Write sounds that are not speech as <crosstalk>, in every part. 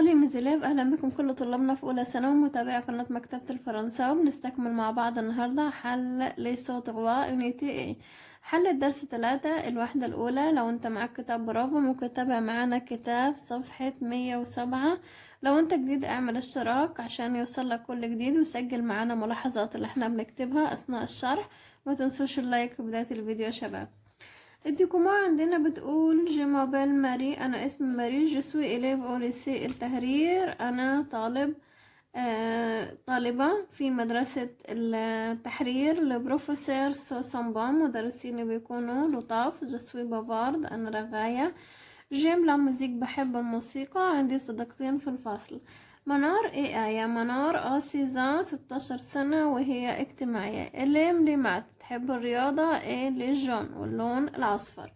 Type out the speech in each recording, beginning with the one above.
تعليم زلاب أهلا بكم كل طلابنا في أولى ثانوي متابعي قناة مكتبة الفرنساوي بنستكمل مع بعض النهاردة حل لي صوت غوا يونيتي اي حل الدرس ثلاثة الوحدة الأولى لو أنت معاك كتاب برافو ممكن تتابع معانا كتاب صفحة مية وسبعة لو أنت جديد اعمل اشتراك عشان يوصلك كل جديد وسجل معانا ملاحظات اللي احنا بنكتبها أثناء الشرح ما تنسوش اللايك في بداية الفيديو يا شباب الديكوما عندنا بتقول جمابيل ماري انا اسم ماري جسوي اليف اوليسي التهرير انا طالب آه طالبة في مدرسة التحرير لبروفيسور سوسامبا مدرسين بيكونوا لطاف جسوي بافارد أنا رغاية جيم لا موزيك بحب الموسيقى عندي صديقتين في الفصل منار ايه آية منار سيزان ستاشر سنة وهي اجتماعية إليم لمات تحب الرياضة ايه للجون واللون الأصفر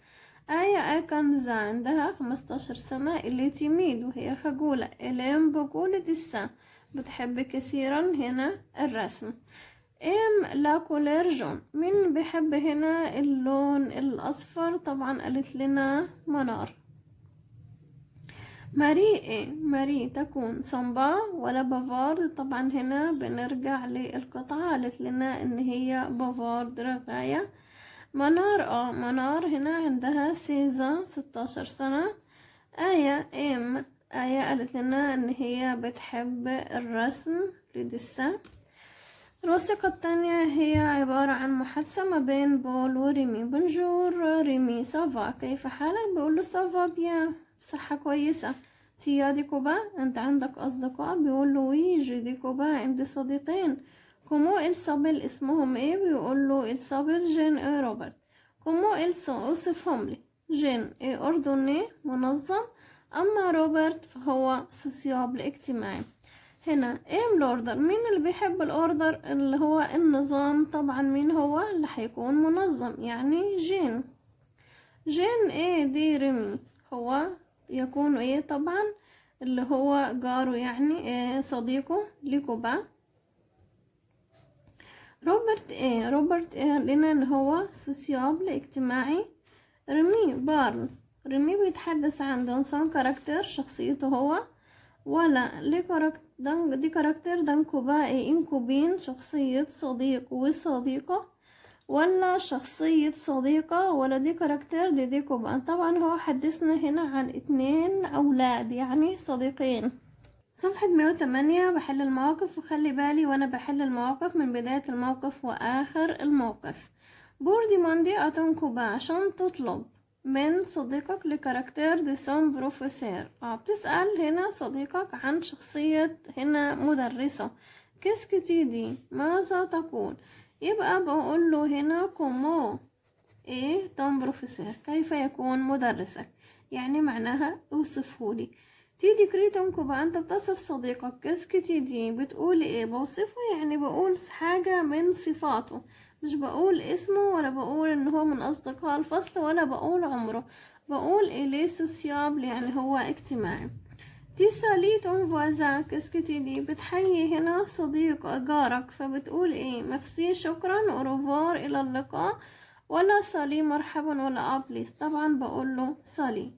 آية زا عندها خمستاشر سنة اللي تميد وهي خجولة إليم بقول دسا بتحب كثيرا هنا الرسم ام لا كولير جون مين بيحب هنا اللون الأصفر طبعا قالت لنا منار ماري ايه ماري تكون سامبا ولا بافارد طبعا هنا بنرجع للقطعة قالت لنا ان هي بافارد رغاية منار اه منار هنا عندها سيزا ستاشر سنة آية ام آية قالت لنا ان هي بتحب الرسم لدسة الوثيقة التانية هي عبارة عن محادثة ما بين بول وريمي بونجور ريمي سافا كيف حالك بيقول له سافا بيان صحة كويسة دي كوبا انت عندك اصدقاء بيقول له ويجي دي كوبا عندي صديقين كومو السابل اسمهم ايه بيقول له السابل جين ايه روبرت كومو السو اوصفهم لي جين ايه اردني منظم اما روبرت فهو سوسيابل اجتماعي هنا ايه الاوردر مين اللي بيحب الاوردر اللي هو النظام طبعا مين هو اللي هيكون منظم يعني جين جين ايه دي ريمي هو يكون ايه طبعا اللي هو جاره يعني إيه صديقه لكوبا روبرت ايه روبرت ايه لنا اللي هو سوسيابل اجتماعي رمي بارل رمي بيتحدث عن دونسون كاركتر شخصيته هو ولا لي كاركتر دي كاركتر دانكوبا ايه انكوبين شخصية صديق وصديقة ولا شخصية صديقة ولا دي كاركتر دي دي كوبان طبعا هو حدثنا هنا عن اتنين أولاد يعني صديقين صفحة 108 بحل المواقف وخلي بالي وأنا بحل المواقف من بداية الموقف وآخر الموقف بوردي ماندي كوبا عشان تطلب من صديقك لكاركتير دي سون بروفيسير اه بتسأل هنا صديقك عن شخصية هنا مدرسة كيس دي ماذا تقول يبقى بقول له هنا كومو ايه تون بروفيسور كيف يكون مدرسك يعني معناها اوصفه لي دي كريتون كوبا انت بتصف صديقك تي دي بتقول ايه بوصفه يعني بقول حاجة من صفاته مش بقول اسمه ولا بقول ان هو من اصدقاء الفصل ولا بقول عمره بقول إليه إيه؟ سوسيابل يعني هو اجتماعي دي ساليت اون فوازان اسكتي دي بتحيي هنا صديق جارك فبتقول ايه ميرسي شكرا اوروفوار الى اللقاء ولا سالي مرحبا ولا ابليس طبعا بقول له صالي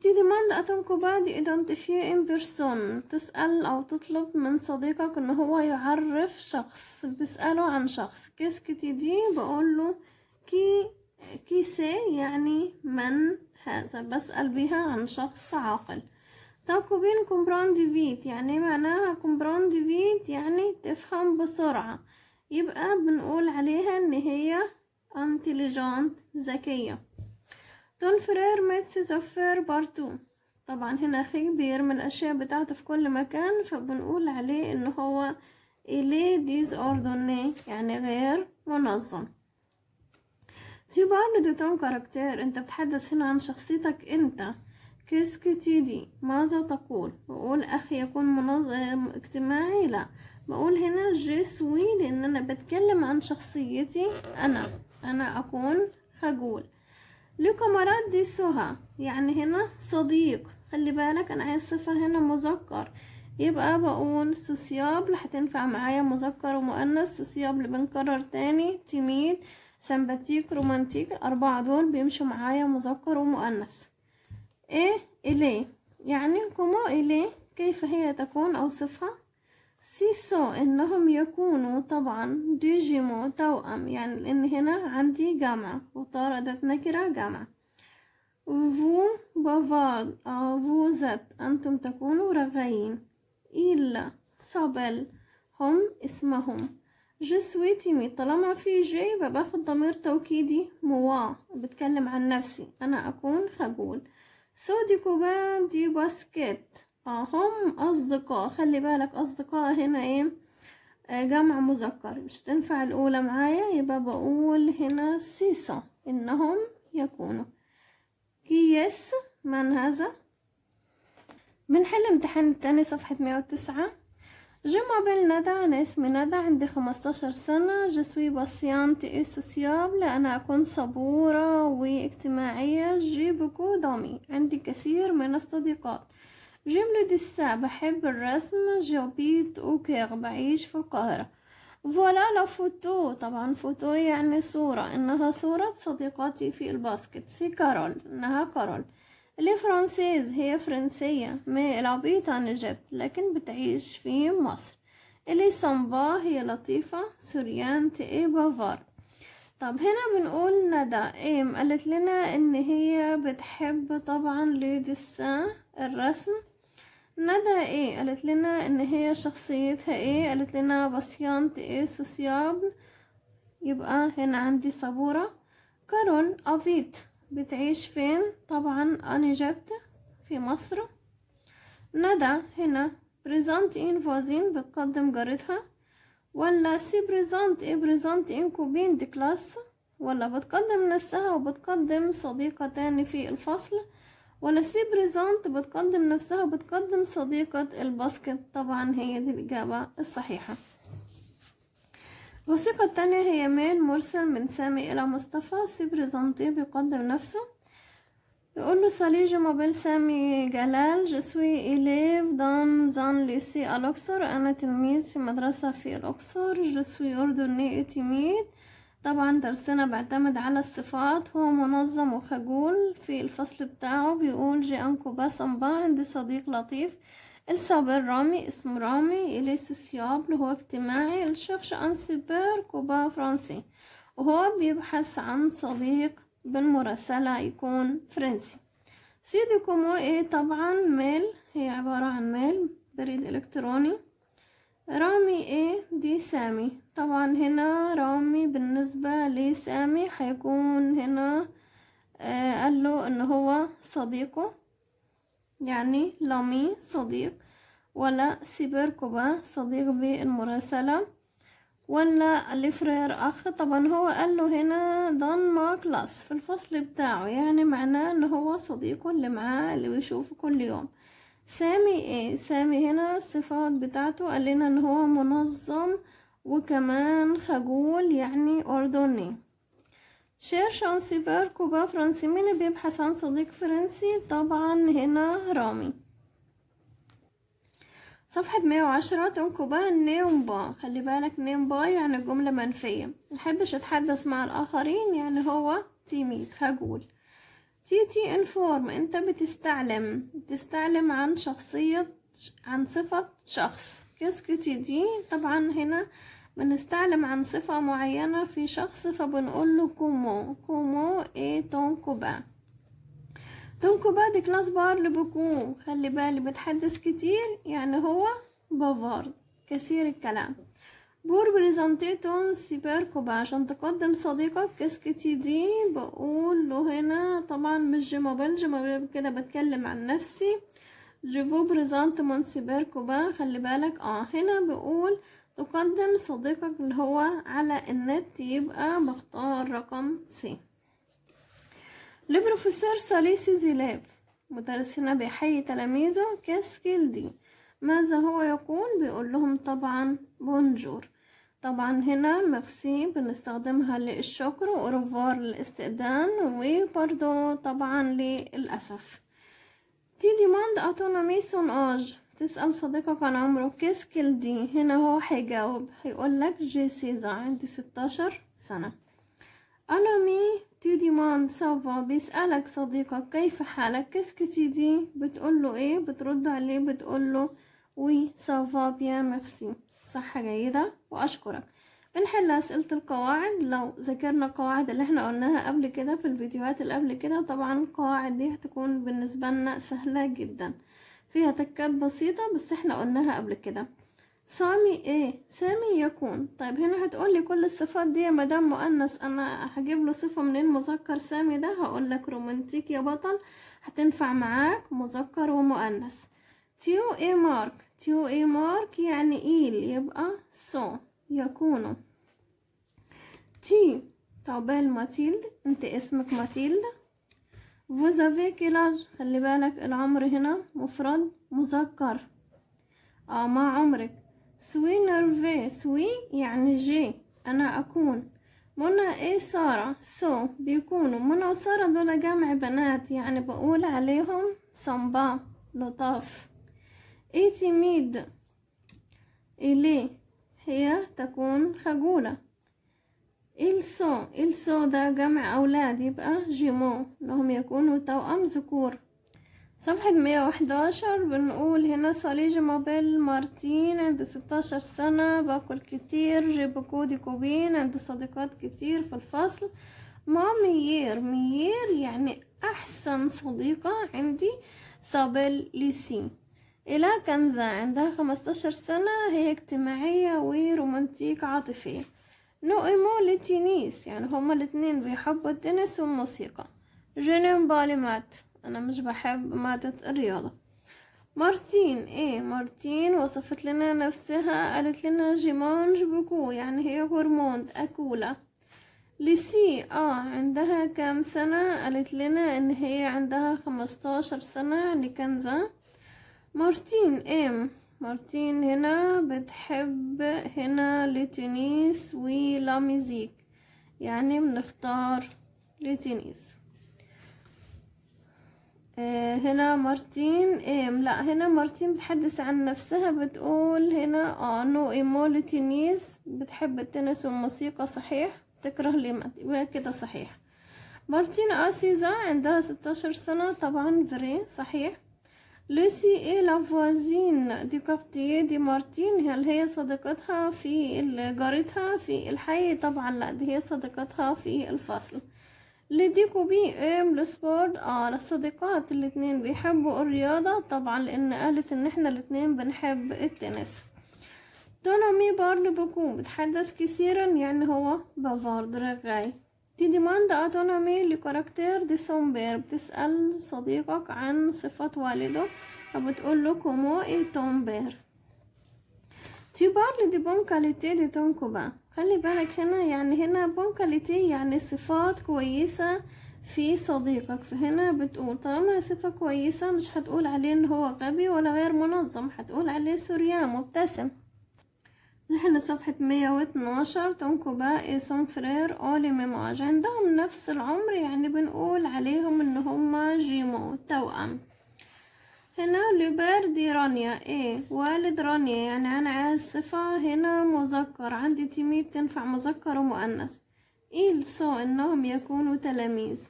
دي ديماند اتنكو بعد ايدنتيفي ان بيرسون تسأل او تطلب من صديقك ان هو يعرف شخص بتسأله عن شخص كيسكتي دي بقول له كي كيسي يعني من هذا بسأل بيها عن شخص عاقل تاكو بين كومبراند فيت يعني معناها كومبراند فيت يعني تفهم بسرعة يبقى بنقول عليها ان هي انتليجانت ذكية فرير ميتس زفير بارتو طبعا هنا كبير من الاشياء بتاعته في كل مكان فبنقول عليه ان هو إلي ديز أوردوني يعني غير منظم تي بارل دي تون كاركتير انت بتحدث هنا عن شخصيتك انت دي ماذا تقول بقول اخي يكون منظم اجتماعي لا بقول هنا جسوي لان انا بتكلم عن شخصيتي انا انا اكون خجول لكمارات دي سوها يعني هنا صديق خلي بالك انا عايز صفة هنا مذكر يبقى بقول سوسيابل هتنفع معايا مذكر ومؤنث سوسيابل بنكرر تاني تيميد سمباتيك رومانتيك الاربعة دول بيمشوا معايا مذكر ومؤنث إيه إليه يعني كومو إليه كيف هي تكون أوصفها سيسو إنهم يكونوا طبعا ديجيمو توأم يعني لأن هنا عندي جامعة وطاردت نكرة جامعة فو بافاد آه، فو زت أنتم تكونوا رغيين إلا صبل هم اسمهم جسوي تيمي طالما في جي باخد ضمير توكيدي موا بتكلم عن نفسي أنا أكون خجول سو دي كوبان دي باسكت اه هم أصدقاء خلي بالك أصدقاء هنا ايه آه جمع مذكر مش تنفع الأولى معايا يبقى بقول هنا سيسا إنهم يكونوا كيس من هذا بنحل امتحان التاني صفحة مية وتسعة Je m'appelle ندى أنا اسمي ندى عندي خمستاشر سنة je suis patiente et sociable أنا أكون صبورة واجتماعية جي بكو دومي عندي كثير من الصديقات جملة الساعة بحب الرسم جوبيت أوكي بعيش في القاهرة فوالا لا فوتو طبعا فوتو يعني صورة إنها صورة صديقاتي في الباسكت سي كارول إنها كارول فرانسيز هي فرنسية ما العبيط عن الجبت لكن بتعيش في مصر اللي صنبا هي لطيفة سوريان تي بافار طب هنا بنقول ندى ايم قالت لنا ان هي بتحب طبعا لدسان الرسم ندى ايه قالت لنا ان هي شخصيتها ايه قالت لنا باسيانت ايه سوسيابل يبقى هنا عندي صبورة كارول أبيت بتعيش فين طبعا أنا جبت في مصر ندى هنا بريزنت إن فازين بتقدم جارتها ولا سي بريزنت إيه بريزنت إن كوبين دي كلاس ولا بتقدم نفسها وبتقدم صديقة تاني في الفصل ولا سي بريزنت بتقدم نفسها وبتقدم صديقة الباسكت طبعا هي دي الإجابة الصحيحة الوثيقة التانية هي ميل مرسل من سامي إلى مصطفى سي زنطي بيقدم نفسه يقول له صالي جو سامي جلال جسوي إليف دان زان ليسي الأقصر أنا تلميذ في مدرسة في الأقصر جسوي أردني إتيميد طبعا درسنا بيعتمد على الصفات هو منظم وخجول في الفصل بتاعه بيقول جي أنكو باسمبا عندي صديق لطيف الصبر رامي اسمه رامي إلي سوسيابل هو اجتماعي الشخص أن سوبر كوبا فرنسي وهو بيبحث عن صديق بالمراسلة يكون فرنسي سيدي كومو ايه طبعا ميل هي عبارة عن ميل بريد إلكتروني رامي ايه دي سامي طبعا هنا رامي بالنسبة لسامي هيكون هنا آه قال له ان هو صديقه يعني لامي صديق ولا سيبر كوبا صديق بالمراسلة ولا الفرير أخ طبعا هو قال له هنا دان ما كلاس في الفصل بتاعه يعني معناه ان هو صديقه اللي معاه اللي بيشوفه كل يوم سامي ايه سامي هنا الصفات بتاعته قال لنا ان هو منظم وكمان خجول يعني أردني شيرش أنسيبار كوبا فرنسي مين اللي بيبحث عن صديق فرنسي طبعا هنا رامي صفحة مية وعشرة تنكبا نيمبا خلي بالك نيمبا يعني جملة منفية محبش اتحدث مع الآخرين يعني هو تيميت خجول تي انفورم انت بتستعلم بتستعلم عن شخصية عن صفة شخص تي دي طبعا هنا بنستعلم عن صفة معينة في شخص فبنقول له كومو كومو اي تون كوبا تون كوبا دي كلاس بار لبكو خلي بالي بتحدث كتير يعني هو بافارد كثير الكلام بور بريزانتي تون سيبر كوبا عشان تقدم صديقك كاسكتي دي بقول له هنا طبعا مش جي موبيل كده بتكلم عن نفسي جيفو بريزانت مون سيبر كوبا خلي بالك اه هنا بقول تقدم صديقك اللي هو على النت يبقى بختار رقم سي لبروفيسور ساليسي زيلاب مدرس هنا بيحيي تلاميذه كاسكيل دي ماذا هو يقول بيقول لهم طبعا بونجور طبعا هنا ميرسي بنستخدمها للشكر وروفار للاستئذان وبرضو طبعا للأسف تي ديماند اتونامي سون اج تسأل صديقك عن عمره كيسكل دي هنا هو هيجاوب هيقولك جي سيزا عندي ستاشر سنة مي تي دي مان سافا بيسألك صديقك كيف حالك تي دي بتقوله ايه بترد عليه بتقوله وي سافا بيان ميرسي صحة جيدة وأشكرك بنحل أسئلة القواعد لو ذاكرنا القواعد اللي احنا قلناها قبل كده في الفيديوهات اللي قبل كده طبعا القواعد دي هتكون بالنسبة لنا سهلة جدا فيها تكات بسيطة بس احنا قلناها قبل كده سامي ايه سامي يكون طيب هنا هتقولي كل الصفات دي يا مدام مؤنث انا هجيب له صفة منين مذكر سامي ده هقولك رومانتيك يا بطل هتنفع معاك مذكر ومؤنث تيو اي مارك تيو اي مارك يعني ايل يبقى سو يكونو تي طب ماتيلد انت اسمك ماتيلد vous avez quel âge خلي بالك العمر هنا مفرد مذكر اه ما عمرك سوي نرفي سوي يعني جي انا اكون منى ايه سارة سو بيكونوا منى وسارة دول جمع بنات يعني بقول عليهم صنبا لطاف ايه تيميد إليه هي تكون خجولة إلسو إلسو ده جمع أولاد يبقى جيمو لهم يكونوا توأم ذكور صفحة مية وحداشر بنقول هنا صليج موبيل مارتين عند ستاشر سنة باكل كتير جيب كودي كوبين عند صديقات كتير في الفصل ما ميير ميير يعني أحسن صديقة عندي صابل ليسي إلى كنزة عندها خمستاشر سنة هي اجتماعية ورومانتيك عاطفية نو ايمو لتينيس يعني هما الاتنين بيحبوا التنس والموسيقى جنون بالي مات أنا مش بحب مادة الرياضة مارتين ايه مارتين وصفت لنا نفسها قالت لنا جيمونج بوكو يعني هي هرمون اكولا ليسي اه عندها كام سنة قالت لنا ان هي عندها خمستاشر سنة يعني كنزه مارتين ام مارتين هنا بتحب هنا لتونيس ولاميزيك يعني بنختار لتونيس آه، هنا مارتين ام إيه، لا هنا مارتين بتحدث عن نفسها بتقول هنا اه نو ايمو لتونيس بتحب التنس والموسيقى صحيح تكره لمت يبقى كده صحيح مارتين اسيزا عندها 16 سنة طبعا فري صحيح لوسي ايه لافوازين دي كابتيه دي مارتين هل هي صديقتها في جارتها في الحي طبعا لا دي هي صديقتها في الفصل لديكو بي ام لسبورد اه للصديقات الاتنين بيحبوا الرياضة طبعا لان قالت ان احنا الاتنين بنحب التنس دونامي بارل بوكو بتحدث كثيرا يعني هو بافارد رغاي دي ديماند autonomy لكاركتير دي بتسأل صديقك عن صفات والده فبتقول له كومو اي تومبير تي parles دي بون كاليتي دي ton خلي بالك هنا يعني هنا بون كاليتي يعني صفات كويسة في صديقك فهنا بتقول طالما صفة كويسة مش هتقول عليه ان هو غبي ولا غير منظم هتقول عليه سوريان مبتسم نحل صفحة مية واتناشر تنكوبا فرير أولي ميمو عندهم نفس العمر يعني بنقول عليهم إن هما جيمو توأم هنا لوبير دي رانيا ايه والد رانيا يعني أنا آسفة هنا مذكر عندي تيميت تنفع مذكر ومؤنث إلسو إنهم يكونوا تلاميذ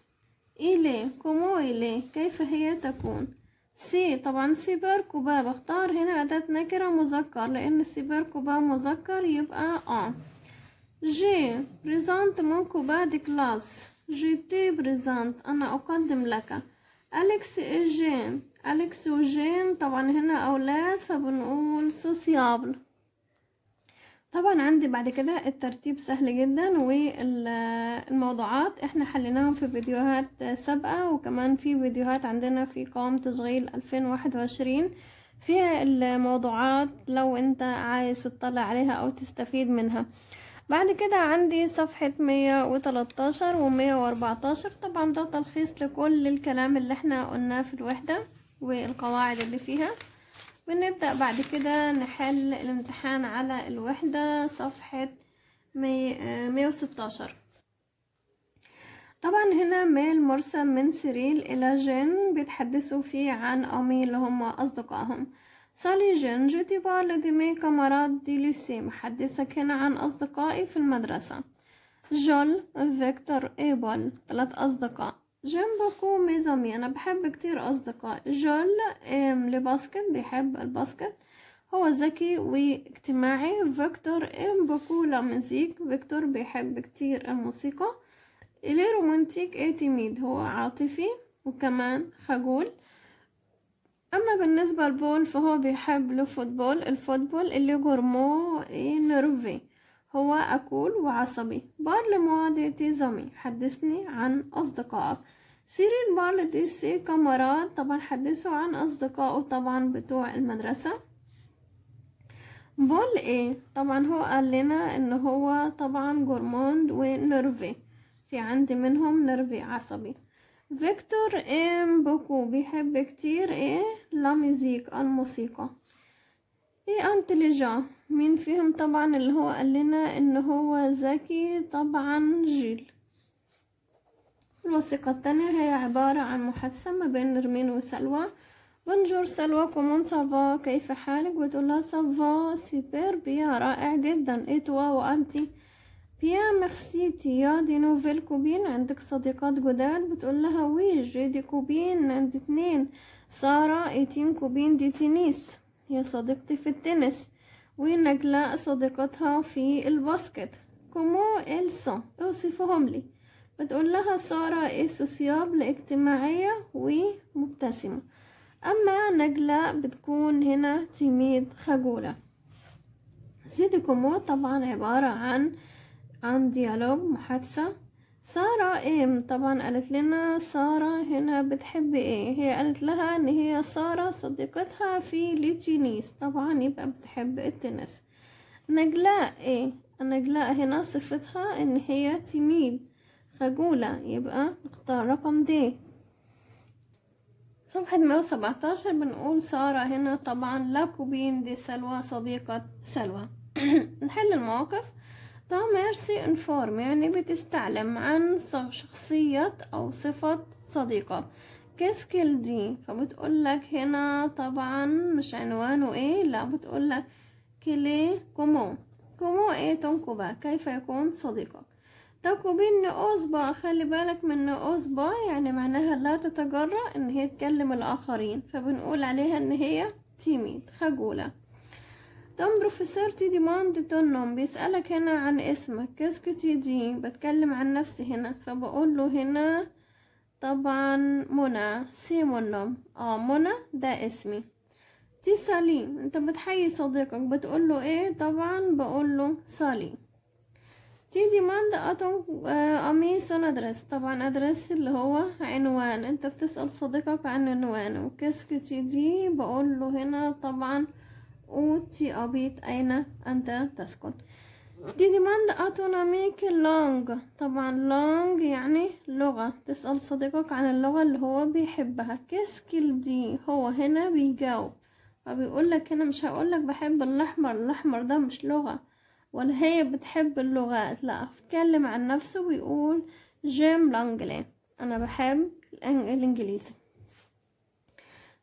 ليه كومو ليه كيف هي تكون سي طبعا سي سيباركو وبا بختار هنا أداة نكرة مذكر لأن سي سيباركو وبا مذكر يبقى أ جي بريزانت مونكو با دي كلاس جي تي بريزانت أنا أقدم لك أليكس جي أليكس وجين طبعا هنا أولاد فبنقول سوسيابل طبعا عندي بعد كده الترتيب سهل جدا والموضوعات احنا حليناهم في فيديوهات سابقة وكمان في فيديوهات عندنا في قوام تشغيل 2021 فيها الموضوعات لو انت عايز تطلع عليها او تستفيد منها بعد كده عندي صفحة مية و ومية واربعتاشر طبعا ده تلخيص لكل الكلام اللي احنا قلناه في الوحدة والقواعد اللي فيها بنبدأ بعد كده نحل الامتحان على الوحدة صفحة مية وستاشر طبعا هنا ميل مرسل من سيريل إلى جين بيتحدثوا فيه عن أمي اللي هم أصدقائهم سالي جين مي كامارات دي ديليسي محدثك هنا عن أصدقائي في المدرسة جول فيكتور إيبل ثلاث أصدقاء جنبكو ميزامي انا بحب كتير اصدقاء جول لباسكت بيحب الباسكت هو ذكي واجتماعي فيكتور ام بوكو لا مزيك فيكتور بيحب كتير الموسيقى إلي رومانتيك اي تيميد هو عاطفي وكمان خجول أما بالنسبة لبول فهو بيحب الفوتبول الفوتبول اللي جرمو نيرفي هو أكول وعصبي بارل تي تيزامي حدثني عن أصدقائك سيرين بارل تي سي كامارات طبعا حدثوا عن أصدقائه طبعا بتوع المدرسة بول ايه طبعا هو قال لنا ان هو طبعا جورموند ونيرفي في عندي منهم نيرفي عصبي فيكتور ام بوكو بيحب كتير ايه لا ميزيك الموسيقى ايه انتليجان مين فيهم طبعا اللي هو قال لنا ان هو ذكي طبعا جيل الوثيقة الثانية هي عبارة عن محادثة ما بين نرمين وسلوى بونجور سلوى كومون سافا كيف حالك بتقول لها سافا سوبر بيا رائع جدا ايه توا وانتي بيا ميرسي تيا دي نوفيل كوبين عندك صديقات جداد بتقول لها وي جي دي كوبين عندي اتنين سارة ايتين كوبين دي تنس هي صديقتي في التنس ونجلة صديقتها في الباسكت كومو إلسون اوصفهم لي بتقول لها سارة إيه اجتماعية ومبتسمة أما نجلة بتكون هنا تيميد خجولة سيدي كومو طبعا عبارة عن عن ديالوج محادثة سارة ايه طبعا قالت لنا سارة هنا بتحب ايه هي قالت لها ان هي سارة صديقتها في ليتينيس طبعا يبقى بتحب التنس نجلاء ايه نجلاء هنا صفتها ان هي تميد خجولة يبقى نختار رقم دي صفحة 117 وسبعتاشر بنقول سارة هنا طبعا لا كوبين دي سلوى صديقة سلوى <clears throat> نحل المواقف ميرسي انفورم يعني بتستعلم عن شخصية أو صفة صديقة كيسكيل دي فبتقول لك هنا طبعا مش عنوانه ايه لا بتقول لك كلي كومو كومو ايه تنكوبا كيف يكون صديقك تكوبين نؤوسبا خلي بالك من نؤوسبا يعني معناها لا تتجرأ ان هي تكلم الاخرين فبنقول عليها ان هي تيميد خجولة تم بروفيسور تي demande ton nom بيسألك هنا عن اسمك quest تي دي بتكلم عن نفسي هنا فبقول له هنا طبعا منى سي mon اه منى ده اسمي تي سالي انت بتحيي صديقك بتقول له ايه طبعا بقول له سالي تي ديماند اتون سون آه، ادرس طبعا ادرس اللي هو عنوان انت بتسأل صديقك عن عنوانه تي دي بقول له هنا طبعا وتي أبيت أين أنت تسكن دي demand autonomic long طبعا long يعني لغة تسأل صديقك عن اللغة اللي هو بيحبها كيسكيل دي هو هنا بيجاوب فبيقول لك هنا مش هقول لك بحب الأحمر الأحمر ده مش لغة ولا هي بتحب اللغات لا بتكلم عن نفسه بيقول جيم لانجلي أنا بحب الإنجليزي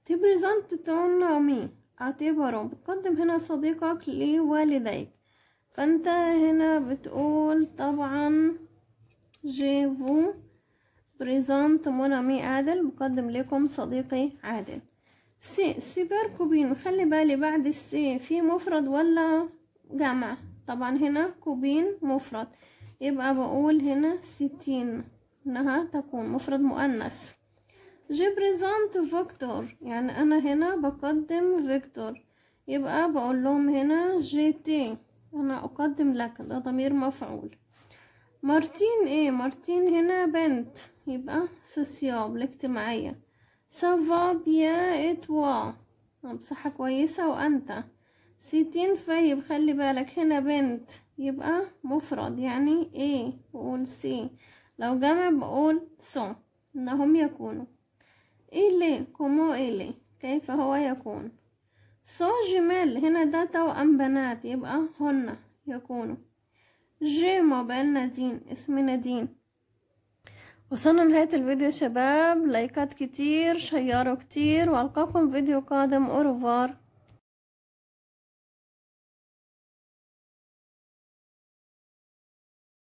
تبريزنت تون مي اعتبره بتقدم هنا صديقك لوالديك فانت هنا بتقول طبعا جيفو بريزانت مونامي عادل بقدم لكم صديقي عادل سي سيبر كوبين خلي بالي بعد السي في مفرد ولا جمع طبعا هنا كوبين مفرد يبقى بقول هنا ستين انها تكون مفرد مؤنث جبريزانت فيكتور يعني انا هنا بقدم فيكتور يبقى بقول لهم هنا جي تي انا اقدم لك ده ضمير مفعول مارتين ايه مارتين هنا بنت يبقى سوسيوب اجتماعية سافا بيا اتوا بصحة كويسة وانت سيتين فايب خلي بالك هنا بنت يبقى مفرد يعني ايه بقول سي لو جمع بقول سو انهم يكونوا إلي كومو إلي كيف هو يكون سو جمال هنا ده توأم بنات يبقى هن يكونوا جي موبايل نادين اسم نادين وصلنا لنهاية الفيديو يا شباب لايكات كتير شيروا كتير والقاكم فيديو قادم اوروفار